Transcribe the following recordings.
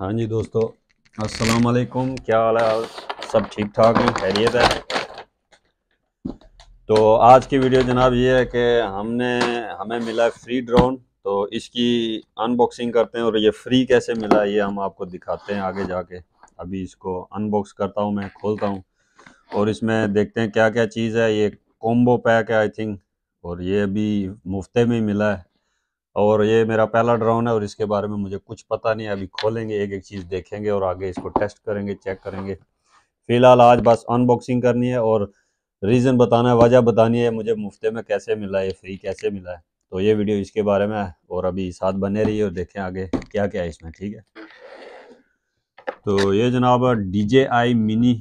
हाँ जी दोस्तों अस्सलाम वालेकुम क्या हाल है सब ठीक ठाक है खैरियत है तो आज की वीडियो जनाब ये है कि हमने हमें मिला फ्री ड्रोन तो इसकी अनबॉक्सिंग करते हैं और ये फ्री कैसे मिला ये हम आपको दिखाते हैं आगे जाके अभी इसको अनबॉक्स करता हूँ मैं खोलता हूँ और इसमें देखते हैं क्या क्या चीज़ है ये कॉम्बो पैक है आई थिंक और ये अभी मुफ्ते में मिला है और ये मेरा पहला ड्रोन है और इसके बारे में मुझे कुछ पता नहीं है अभी खोलेंगे एक एक चीज़ देखेंगे और आगे इसको टेस्ट करेंगे चेक करेंगे फ़िलहाल आज बस अनबॉक्सिंग करनी है और रीज़न बताना है वजह बतानी है मुझे मुफ्ते में कैसे मिला है फ्री कैसे मिला है तो ये वीडियो इसके बारे में है और अभी साथ बने है और देखें आगे क्या क्या है इसमें ठीक है तो ये जनाब D J I mini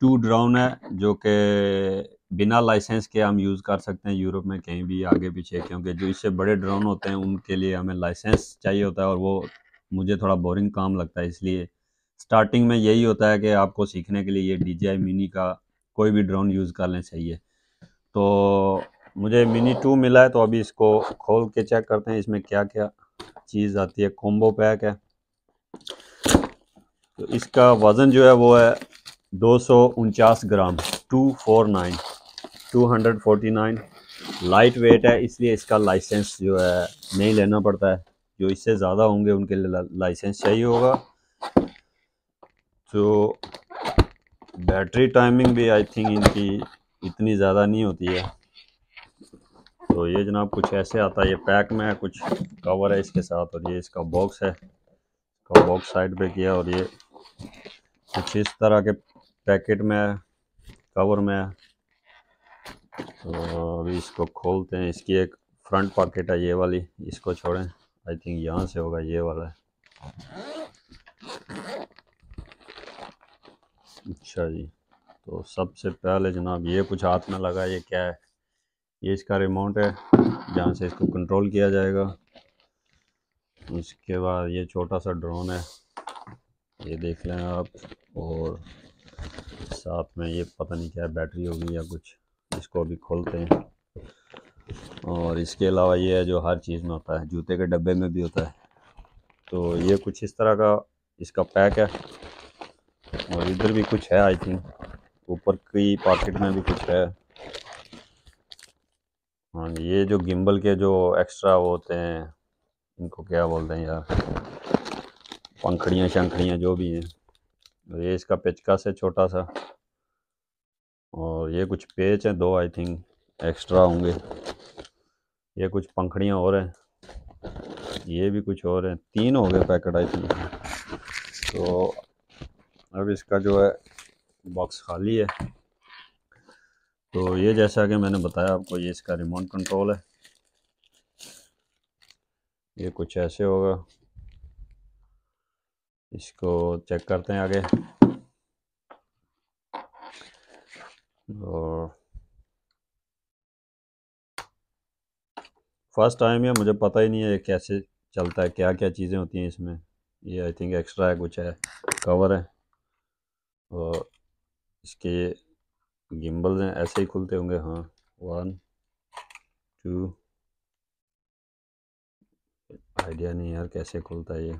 two drone है जो कि बिना लाइसेंस के हम यूज़ कर सकते हैं यूरोप में कहीं भी आगे पीछे क्योंकि जो इससे बड़े ड्रोन होते हैं उनके लिए हमें लाइसेंस चाहिए होता है और वो मुझे थोड़ा बोरिंग काम लगता है इसलिए स्टार्टिंग में यही होता है कि आपको सीखने के लिए ये डी जी आई मिनी का कोई भी ड्रोन यूज़ कर लेना चाहिए तो मुझे मिनी टू मिला है तो अभी इसको खोल के चेक करते हैं इसमें क्या क्या चीज़ आती है कोम्बो पैक है तो इसका वज़न जो है वो है दो gram two four nine 249 light weight है इसलिए इसका लाइसेंस जो है नहीं लेना पड़ता है जो इससे ज़्यादा होंगे उनके लिए लाइसेंस चाहिए होगा तो बैटरी टाइमिंग भी आई थिंक इनकी इतनी ज़्यादा नहीं होती है तो ये जनाब कुछ ऐसे आता है ये पैक में है कुछ कवर है इसके साथ और ये इसका बॉक्स है इसका बॉक्स साइड पे किया और ये कुछ इस तरह के पैकेट में है कवर में है तो अभी इसको खोलते हैं इसकी एक फ्रंट पॉकेट है ये वाली इसको छोड़ें आई थिंक यहाँ से होगा ये वाला अच्छा जी तो सबसे पहले जनाब ये कुछ हाथ में लगा ये क्या है ये इसका रिमोट है जहाँ से इसको कंट्रोल किया जाएगा उसके बाद ये छोटा सा ड्रोन है ये देख लें आप और साथ में ये पता नहीं क्या बैटरी होगी या कुछ इसको भी खोलते हैं और इसके अलावा ये है जो हर चीज़ में होता है जूते के डब्बे में भी होता है तो ये कुछ इस तरह का इसका पैक है और इधर भी कुछ है आई थिंक ऊपर की पॉकेट में भी कुछ है हाँ ये जो गिम्बल के जो एक्स्ट्रा वो होते हैं इनको क्या बोलते हैं यार पंखड़ियाँ शंखड़ियाँ जो भी हैं ये इसका पिचका से छोटा सा और ये कुछ पेच हैं दो आई थिंक एक्स्ट्रा होंगे ये कुछ पंखड़ियाँ और हैं ये भी कुछ और हैं तीन हो गए पैकेट आई थिंक तो अब इसका जो है बॉक्स खाली है तो ये जैसा कि मैंने बताया आपको ये इसका रिमोट कंट्रोल है ये कुछ ऐसे होगा इसको चेक करते हैं आगे और फर्स्ट टाइम है मुझे पता ही नहीं है कैसे चलता है क्या क्या चीज़ें होती हैं इसमें ये आई थिंक एक्स्ट्रा है कुछ है कवर है और इसके गिम्बल गिम्बल्स हैं ऐसे ही खुलते होंगे हाँ वन टू आइडिया नहीं यार कैसे खुलता है ये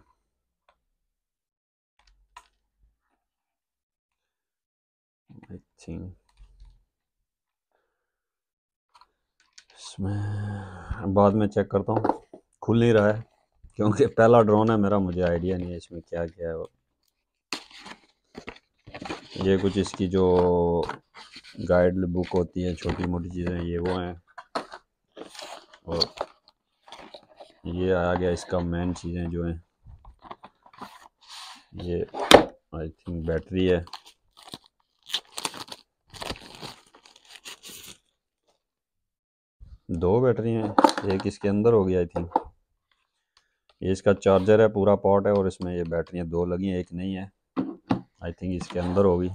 आई थिंक इसमें बाद में चेक करता हूँ खुल नहीं रहा है क्योंकि पहला ड्रोन है मेरा मुझे आइडिया नहीं है इसमें क्या क्या है वो ये कुछ इसकी जो गाइड बुक होती है छोटी मोटी चीज़ें ये वो हैं और ये आ गया इसका मेन चीज़ें जो हैं ये आई थिंक बैटरी है दो बैटरी हैं एक इसके अंदर हो गया आई थिंक ये इसका चार्जर है पूरा पॉट है और इसमें ये बैटरियाँ दो लगी हैं एक नहीं है आई थिंक इसके अंदर होगी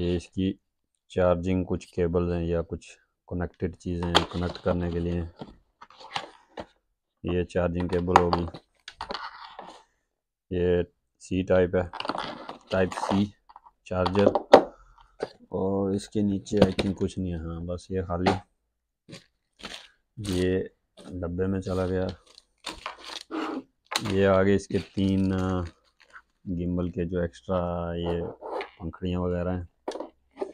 ये इसकी चार्जिंग कुछ केबल्स हैं या कुछ कनेक्टेड चीज़ें हैं कनेक्ट करने के लिए ये चार्जिंग केबल होगी ये सी टाइप है टाइप सी चार्जर और इसके नीचे आई थिंक कुछ नहीं है हाँ बस ये खाली ये डब्बे में चला गया ये आगे इसके तीन गिम्बल के जो एक्स्ट्रा ये पंखड़ियाँ वगैरह हैं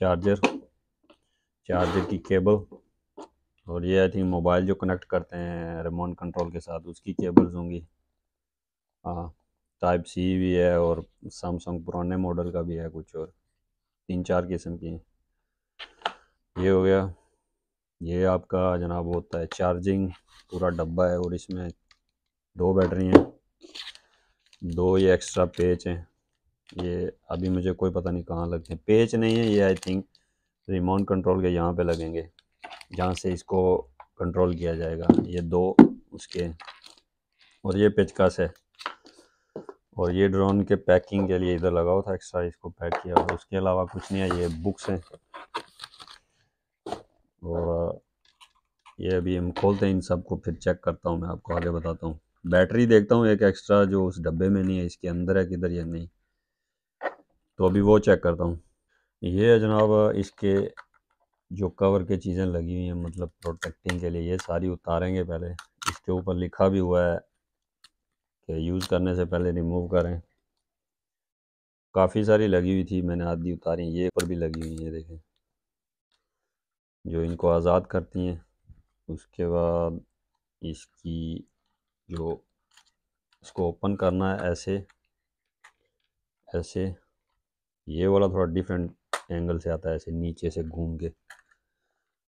चार्जर चार्जर की केबल और ये आई थिंक मोबाइल जो कनेक्ट करते हैं रिमोट कंट्रोल के साथ उसकी केबल्स होंगी हाँ टाइप सी भी है और सैमसंग पुराने मॉडल का भी है कुछ और तीन चार किस्म की ये हो गया ये आपका जनाब होता है चार्जिंग पूरा डब्बा है और इसमें दो बैटरी हैं दो ये एक्स्ट्रा पेच हैं ये अभी मुझे कोई पता नहीं कहाँ लगते हैं पेच नहीं है ये आई थिंक रिमोट कंट्रोल के यहाँ पे लगेंगे जहाँ से इसको कंट्रोल किया जाएगा ये दो उसके और ये पेचकस है और ये ड्रोन के पैकिंग के लिए इधर लगा हुआ था एक्स्ट्रा इसको पैक किया और उसके अलावा कुछ नहीं है ये बुक्स हैं और ये अभी हम खोलते हैं इन सबको फिर चेक करता हूँ मैं आपको आगे बताता हूँ बैटरी देखता हूँ एक एक्स्ट्रा जो उस डब्बे में नहीं है इसके अंदर है किधर या नहीं तो अभी वो चेक करता हूँ ये है जनाब इसके जो कवर के चीज़ें लगी हुई हैं मतलब प्रोटेक्टिंग के लिए ये सारी उतारेंगे पहले इसके ऊपर लिखा भी हुआ है कि यूज़ करने से पहले रिमूव करें काफ़ी सारी लगी हुई थी मैंने आधी उतारी ये पर भी लगी हुई है देखें जो इनको आज़ाद करती हैं उसके बाद इसकी जो इसको ओपन करना है ऐसे ऐसे ये वाला थोड़ा डिफरेंट एंगल से आता है ऐसे नीचे से घूम के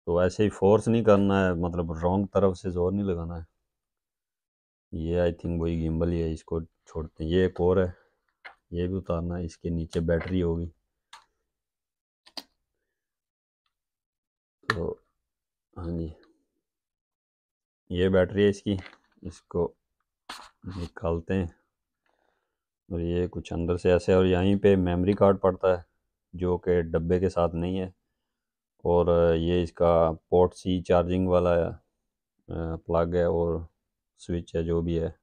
तो ऐसे ही फोर्स नहीं करना है मतलब रॉन्ग तरफ से ज़ोर नहीं लगाना है ये आई थिंक वही गिम्बल ही है इसको छोड़ते हैं ये एक और है ये भी उतारना है इसके नीचे बैटरी होगी तो हाँ जी ये बैटरी है इसकी इसको निकालते हैं और ये कुछ अंदर से ऐसे और यहीं पे मेमोरी कार्ड पड़ता है जो कि डब्बे के साथ नहीं है और ये इसका पोर्ट सी चार्जिंग वाला प्लग है और स्विच है जो भी है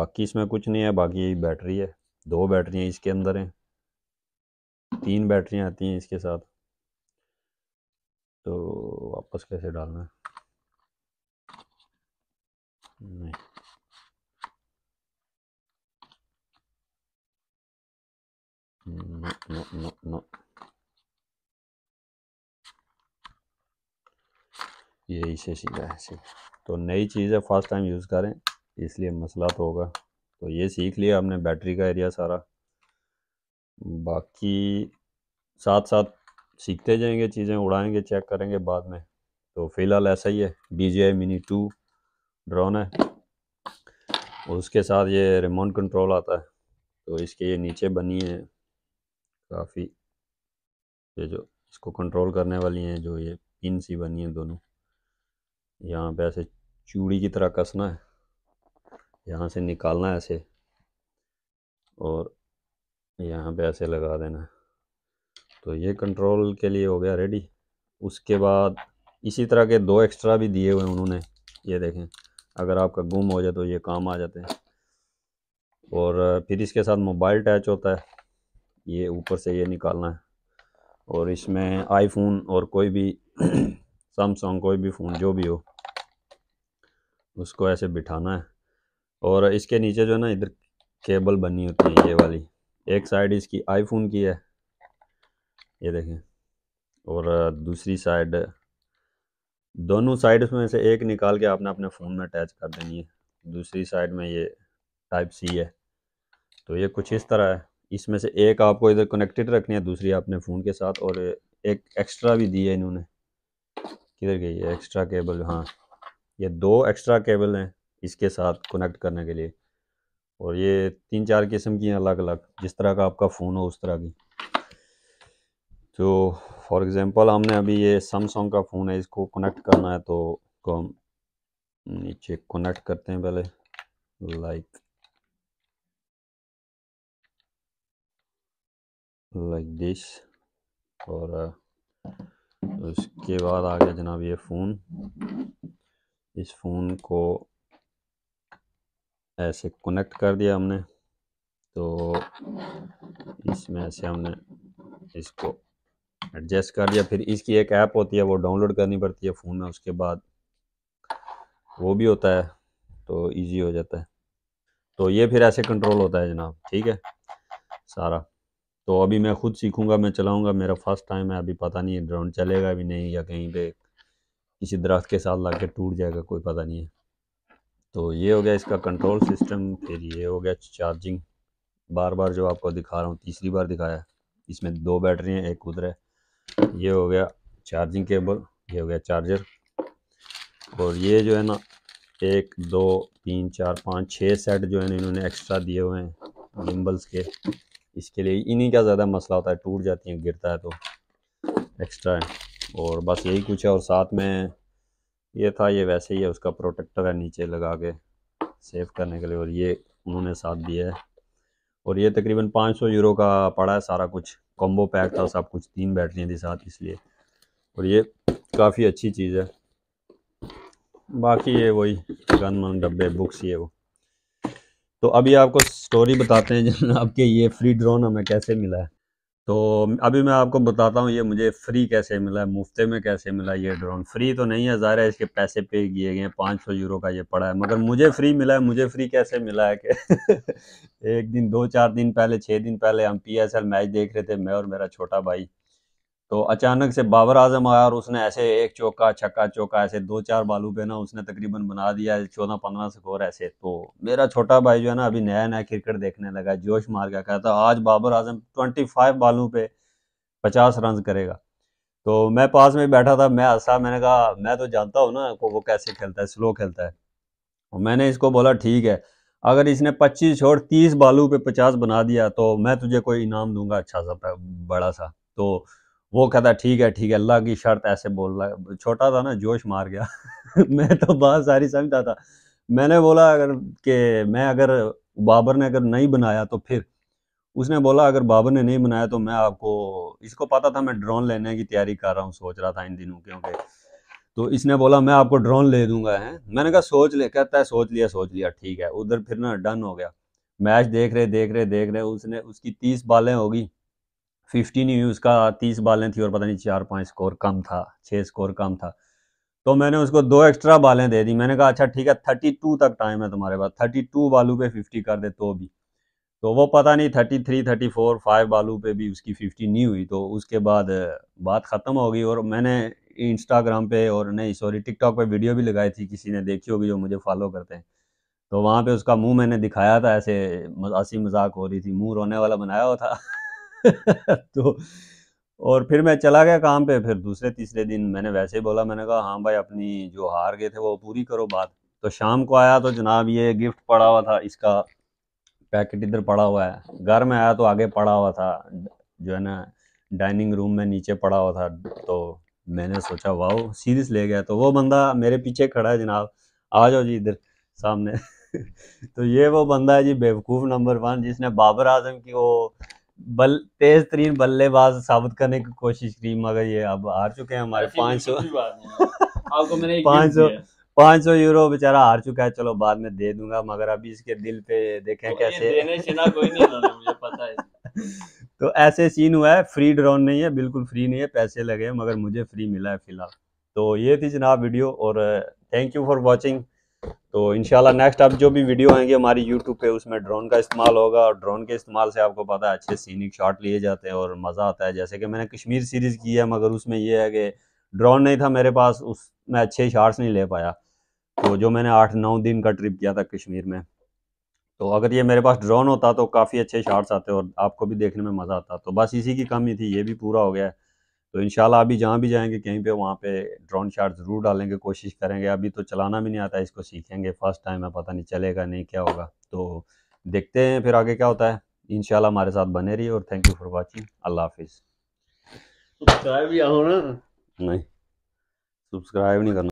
बाकी इसमें कुछ नहीं है बाकी बैटरी है दो बैटरियाँ इसके अंदर हैं तीन बैटरियाँ आती हैं इसके साथ तो वापस कैसे डालना है नहीं नो नो नो यही से सीखा है सीख तो नई चीज़ है फर्स्ट टाइम यूज़ करें इसलिए मसला तो होगा तो ये सीख लिया हमने बैटरी का एरिया सारा बाकी साथ साथ सीखते जाएंगे चीज़ें उड़ाएंगे चेक करेंगे बाद में तो फ़िलहाल ऐसा ही है D G I mini two drone है और उसके साथ ये रिमोट कंट्रोल आता है तो इसके ये नीचे बनी है काफ़ी ये जो इसको कंट्रोल करने वाली हैं जो ये पिन सी बनी है दोनों यहाँ पे ऐसे चूड़ी की तरह कसना है यहाँ से निकालना है ऐसे और यहाँ पे ऐसे लगा देना है तो ये कंट्रोल के लिए हो गया रेडी उसके बाद इसी तरह के दो एक्स्ट्रा भी दिए हुए उन्होंने ये देखें अगर आपका गुम हो जाए तो ये काम आ जाते हैं और फिर इसके साथ मोबाइल टैच होता है ये ऊपर से ये निकालना है और इसमें आईफोन और कोई भी सैमसंग कोई भी फ़ोन जो भी हो उसको ऐसे बिठाना है और इसके नीचे जो है ना इधर केबल बनी होती है ये वाली एक साइड इसकी आईफोन की है ये देखें और दूसरी साइड दोनों साइड में से एक निकाल के आपने अपने फ़ोन में अटैच कर देनी है दूसरी साइड में ये टाइप सी है तो ये कुछ इस तरह है इसमें से एक आपको इधर कनेक्टेड रखनी है दूसरी आपने फ़ोन के साथ और एक एक्स्ट्रा भी दी है इन्होंने किधर गई ये एक्स्ट्रा केबल हाँ ये दो एक्स्ट्रा केबल हैं इसके साथ कनेक्ट करने के लिए और ये तीन चार किस्म की हैं अलग अलग जिस तरह का आपका फ़ोन हो उस तरह की तो फॉर एग्ज़ाम्पल हमने अभी ये सैमसंग का फ़ोन है इसको कनेक्ट करना है तो इसको हम नीचे कनेक्ट करते हैं पहले लाइक लाइक दिस और उसके बाद आ गया जनाब ये फ़ोन इस फ़ोन को ऐसे कनेक्ट कर दिया हमने तो इसमें ऐसे हमने इसको एडजस्ट कर लिया फिर इसकी एक ऐप होती है वो डाउनलोड करनी पड़ती है फ़ोन में उसके बाद वो भी होता है तो इजी हो जाता है तो ये फिर ऐसे कंट्रोल होता है जनाब ठीक है सारा तो अभी मैं खुद सीखूंगा मैं चलाऊंगा मेरा फर्स्ट टाइम है अभी पता नहीं ड्रोन चलेगा भी नहीं या कहीं पे किसी दरख्त के साथ ला टूट जाएगा कोई पता नहीं है तो ये हो गया इसका कंट्रोल सिस्टम फिर ये हो गया चार्जिंग बार बार जो आपको दिखा रहा हूँ तीसरी बार दिखाया इसमें दो बैटरी हैं एक उधर है ये हो गया चार्जिंग केबल ये हो गया चार्जर और ये जो है ना एक दो तीन चार पाँच छः सेट जो है ना इन्होंने एक्स्ट्रा दिए हुए हैं गिम्बल्स के इसके लिए इन्हीं का ज़्यादा मसला होता है टूट जाती हैं गिरता है तो एक्स्ट्रा है और बस यही कुछ है और साथ में ये था ये वैसे ही है उसका प्रोटेक्टर है नीचे लगा के सेव करने के लिए और ये उन्होंने साथ दिया है और ये तकरीबन 500 यूरो का पड़ा है सारा कुछ कॉम्बो पैक था सब कुछ तीन बैटरियाँ थी साथ इसलिए और ये काफ़ी अच्छी चीज़ है बाकी ये वही गन मन डब्बे बुक्स ये वो तो अभी आपको स्टोरी बताते हैं जनाब के ये फ्री ड्रोन हमें कैसे मिला है तो अभी मैं आपको बताता हूँ ये मुझे फ्री कैसे मिला है मुफ्ते में कैसे मिला ये ड्रोन फ्री तो नहीं है ज़ाहिर है इसके पैसे पे किए गए हैं पाँच सौ यूरो का ये पड़ा है मगर मुझे फ्री मिला है मुझे फ्री कैसे मिला है कि एक दिन दो चार दिन पहले छः दिन पहले हम पी मैच देख रहे थे मैं और मेरा छोटा भाई तो अचानक से बाबर आजम आया और उसने ऐसे एक चौका छक्का चौका ऐसे दो चार बालू पे ना उसने तकरीबन बना दिया चौदह पंद्रह स्कोर ऐसे तो मेरा छोटा भाई जो है ना अभी नया नया क्रिकेट देखने लगा जोश मार का कहता आज बाबर आजम ट्वेंटी फाइव बालों पे पचास रन करेगा तो मैं पास में बैठा था मैं हंसा मैंने कहा मैं तो जानता हूँ ना को वो कैसे खेलता है स्लो खेलता है और मैंने इसको बोला ठीक है अगर इसने 25 छोड़ 30 बालू पे 50 बना दिया तो मैं तुझे कोई इनाम दूंगा अच्छा सा बड़ा सा तो वो कहता ठीक है ठीक है अल्लाह की शर्त ऐसे बोल रहा छोटा था ना जोश मार गया मैं तो बात सारी समझता था मैंने बोला अगर कि मैं अगर बाबर ने अगर नहीं बनाया तो फिर उसने बोला अगर बाबर ने नहीं बनाया तो मैं आपको इसको पता था मैं ड्रोन लेने की तैयारी कर रहा हूँ सोच रहा था इन दिनों क्योंकि तो इसने बोला मैं आपको ड्रोन ले दूंगा है मैंने कहा सोच ले कहता है सोच लिया सोच लिया ठीक है उधर फिर ना डन हो गया मैच देख रहे देख रहे देख रहे उसने उसकी तीस बालें होगी फिफ्टी नहीं हुई उसका तीस बालें थी और पता नहीं चार पाँच स्कोर कम था छः स्कोर कम था तो मैंने उसको दो एक्स्ट्रा बालें दे दी मैंने कहा अच्छा ठीक है थर्टी टू तक टाइम है तुम्हारे पास थर्टी टू बालू पे फिफ्टी कर दे तो भी तो वो पता नहीं thirty three thirty four five बालू पे भी उसकी फिफ्टी नहीं हुई तो उसके बाद बात ख़त्म हो गई और मैंने इंस्टाग्राम पे और नहीं सॉरी टिकटॉक पे वीडियो भी लगाई थी किसी ने देखी होगी जो मुझे फॉलो करते हैं तो वहाँ पे उसका मुंह मैंने दिखाया था ऐसे हंसी मजाक हो रही थी मुंह रोने वाला बनाया हुआ था तो और फिर मैं चला गया काम पे फिर दूसरे तीसरे दिन मैंने वैसे ही बोला मैंने कहा हाँ भाई अपनी जो हार गए थे वो पूरी करो बात तो शाम को आया तो जनाब ये गिफ्ट पड़ा हुआ था इसका पैकेट इधर पड़ा हुआ है घर में आया तो आगे पड़ा हुआ था जो है ना डाइनिंग रूम में नीचे पड़ा हुआ था तो मैंने सोचा वाह सीरीज ले गया तो वो बंदा मेरे पीछे खड़ा है जनाब आ जाओ जी इधर सामने तो ये वो बंदा है जी बेवकूफ़ नंबर वन जिसने बाबर आजम की वो बल तेज तरीन बल्लेबाज साबित करने की कोशिश की मगर ये अब हार चुके हैं हमारे पाँच सौ आपको मैंने पाँच सौ पाँच सौ यूरो बेचारा हार चुका है चलो बाद में दे दूंगा मगर अभी इसके दिल पे देखें तो कैसे देने कोई नहीं मुझे पता है तो ऐसे सीन हुआ है फ्री ड्रोन नहीं है बिल्कुल फ्री नहीं है पैसे लगे मगर मुझे फ्री मिला है फिलहाल तो ये थी जनाब वीडियो और थैंक यू फॉर वॉचिंग तो इनशाला नेक्स्ट आप जो भी वीडियो आएंगे हमारी यूट्यूब पे उसमें ड्रोन का इस्तेमाल होगा और ड्रोन के इस्तेमाल से आपको पता है अच्छे सीनिक शॉट लिए जाते हैं और मज़ा आता है जैसे कि मैंने कश्मीर सीरीज़ की है मगर उसमें यह है कि ड्रोन नहीं था मेरे पास उस मैं अच्छे शार्ट्स नहीं ले पाया तो जो मैंने आठ नौ दिन का ट्रिप किया था कश्मीर में तो अगर ये मेरे पास ड्रोन होता तो काफ़ी अच्छे शार्ट्स आते और आपको भी देखने में मज़ा आता तो बस इसी की कमी थी ये भी पूरा हो गया है तो इन अभी जहाँ भी जाएंगे कहीं पे वहाँ पे ड्रोन शॉट ज़रूर डालेंगे कोशिश करेंगे अभी तो चलाना भी नहीं आता इसको सीखेंगे फर्स्ट टाइम है पता नहीं चलेगा नहीं क्या होगा तो देखते हैं फिर आगे क्या होता है इन हमारे साथ बने रही और थैंक यू फॉर वॉचिंग अल्लाह हाफिज़ सब्सक्राइब या हो ना नहीं सब्सक्राइब नहीं करना